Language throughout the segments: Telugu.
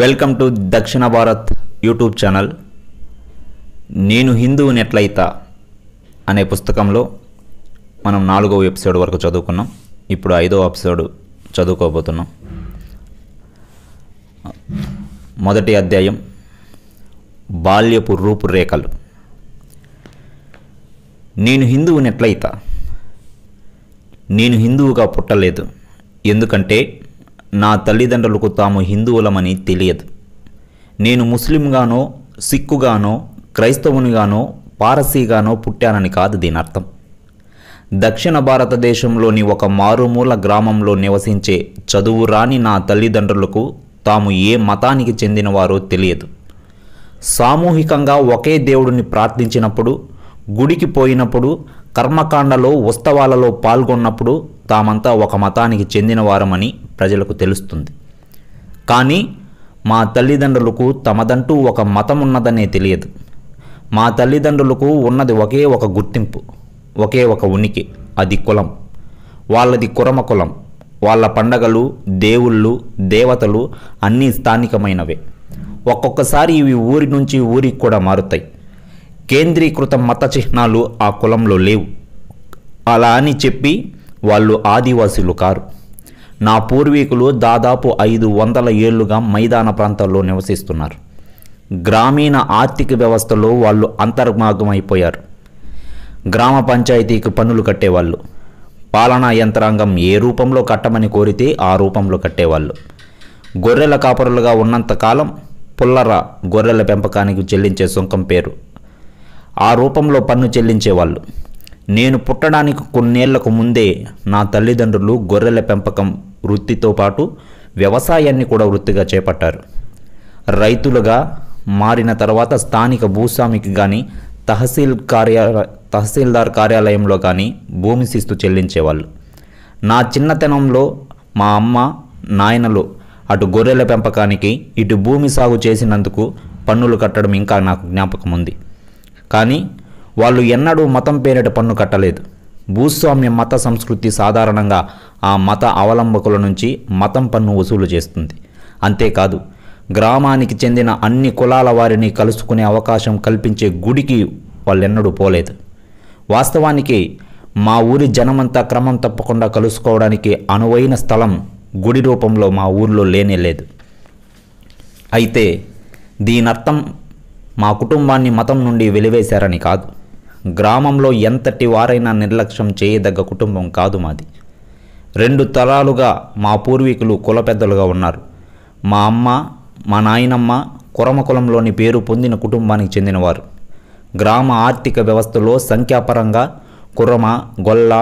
వెల్కమ్ టు దక్షిణ భారత్ యూట్యూబ్ ఛానల్ నేను నెట్లయితా అనే పుస్తకంలో మనం నాలుగవ ఎపిసోడ్ వరకు చదువుకున్నాం ఇప్పుడు ఐదవ ఎపిసోడ్ చదువుకోబోతున్నాం మొదటి అధ్యాయం బాల్యపు రూపురేఖలు నేను హిందువు నెట్లయితా నేను హిందువుగా పుట్టలేదు ఎందుకంటే నా తల్లిదండ్రులకు తాము హిందువులమని తెలియదు నేను ముస్లింగానో సిక్కుగానో క్రైస్తవునిగానో పారసీగానో పుట్టానని కాదు దీని అర్థం దక్షిణ భారతదేశంలోని ఒక మారుమూల గ్రామంలో నివసించే చదువు రాని నా తల్లిదండ్రులకు తాము ఏ మతానికి చెందినవారో తెలియదు సామూహికంగా ఒకే దేవుడిని ప్రార్థించినప్పుడు గుడికి పోయినప్పుడు కర్మకాండలో ఉత్సవాలలో పాల్గొన్నప్పుడు తామంతా ఒక మతానికి చెందినవారమని ప్రజలకు తెలుస్తుంది కానీ మా తల్లిదండ్రులకు తమదంటూ ఒక మతం ఉన్నదనే తెలియదు మా తల్లిదండ్రులకు ఉన్నది ఒకే ఒక గుర్తింపు ఒకే ఒక ఉనికి అది కులం వాళ్ళది కురమ కులం వాళ్ళ పండగలు దేవుళ్ళు దేవతలు అన్నీ స్థానికమైనవే ఒక్కొక్కసారి ఇవి ఊరి నుంచి ఊరికి కూడా మారుతాయి కేంద్రీకృత మత చిహ్నాలు ఆ కులంలో లేవు అలా అని చెప్పి వాళ్ళు ఆదివాసులు కారు నా పూర్వీకులు దాదాపు ఐదు వందల ఏళ్లుగా మైదాన ప్రాంతాల్లో నివసిస్తున్నారు గ్రామీణ ఆర్థిక వ్యవస్థలో వాళ్ళు అయిపోయారు గ్రామ పంచాయతీకి పన్నులు కట్టేవాళ్ళు పాలనా యంత్రాంగం ఏ రూపంలో కట్టమని కోరితే ఆ రూపంలో కట్టేవాళ్ళు గొర్రెల కాపరులుగా ఉన్నంతకాలం పుల్లర గొర్రెల పెంపకానికి చెల్లించే సుంకం పేరు ఆ రూపంలో పన్ను చెల్లించేవాళ్ళు నేను పుట్టడానికి కొన్నేళ్లకు ముందే నా తల్లిదండ్రులు గొర్రెల పెంపకం వృత్తితో పాటు వ్యవసాయాన్ని కూడా వృత్తిగా చేపట్టారు రైతులుగా మారిన తర్వాత స్థానిక భూస్వామికి కానీ తహసీల్ కార్య తహసీల్దార్ కార్యాలయంలో కానీ భూమి శిస్తు చెల్లించేవాళ్ళు నా చిన్నతనంలో మా అమ్మ నాయనలు అటు గొర్రెల పెంపకానికి ఇటు భూమి సాగు చేసినందుకు పన్నులు కట్టడం ఇంకా నాకు జ్ఞాపకం ఉంది కానీ వాళ్ళు ఎన్నడూ మతం పేరిట పన్ను కట్టలేదు భూస్వామ్య మత సంస్కృతి సాధారణంగా ఆ మత అవలంబకుల నుంచి మతం పన్ను వసూలు చేస్తుంది అంతేకాదు గ్రామానికి చెందిన అన్ని కులాల వారిని కలుసుకునే అవకాశం కల్పించే గుడికి వాళ్ళెన్నడూ పోలేదు వాస్తవానికి మా ఊరి జనమంతా క్రమం తప్పకుండా కలుసుకోవడానికి అనువైన స్థలం గుడి రూపంలో మా ఊరిలో లేనే లేదు అయితే దీనర్థం మా కుటుంబాన్ని మతం నుండి వెలివేశారని కాదు గ్రామంలో ఎంతటి వారైనా నిర్లక్ష్యం చేయదగ్గ కుటుంబం కాదు మాది రెండు తరాలుగా మా పూర్వీకులు కుల పెద్దలుగా ఉన్నారు మా అమ్మ మా నాయనమ్మ కురమకులంలోని పేరు పొందిన కుటుంబానికి చెందినవారు గ్రామ ఆర్థిక వ్యవస్థలో సంఖ్యాపరంగా కురమ గొల్ల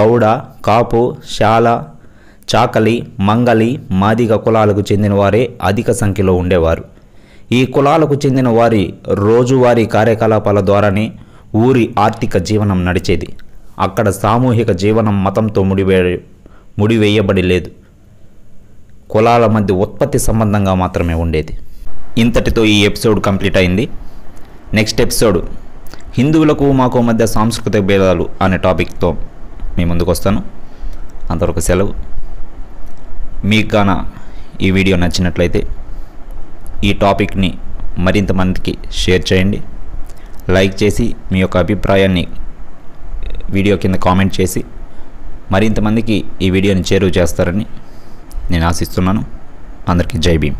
గౌడ కాపు శాల చాకలి మంగలి మాదిగ కులాలకు చెందినవారే అధిక సంఖ్యలో ఉండేవారు ఈ కులాలకు చెందిన వారి రోజువారీ కార్యకలాపాల ద్వారానే ఊరి ఆర్థిక జీవనం నడిచేది అక్కడ సామూహిక జీవనం మతంతో ముడివే ముడివేయబడి లేదు కులాల మధ్య ఉత్పత్తి సంబంధంగా మాత్రమే ఉండేది ఇంతటితో ఈ ఎపిసోడ్ కంప్లీట్ అయింది నెక్స్ట్ ఎపిసోడ్ హిందువులకు మాకు మధ్య సాంస్కృతిక భేదాలు అనే టాపిక్తో మీ ముందుకు వస్తాను అంతవరకు సెలవు మీకు కాన ఈ వీడియో నచ్చినట్లయితే ఈ టాపిక్ని మరింత మందికి షేర్ చేయండి లైక్ చేసి మీ యొక్క అభిప్రాయాన్ని వీడియో కింద కామెంట్ చేసి మరింతమందికి ఈ వీడియోని చేరువ చేస్తారని నేను ఆశిస్తున్నాను అందరికీ జై భీమ్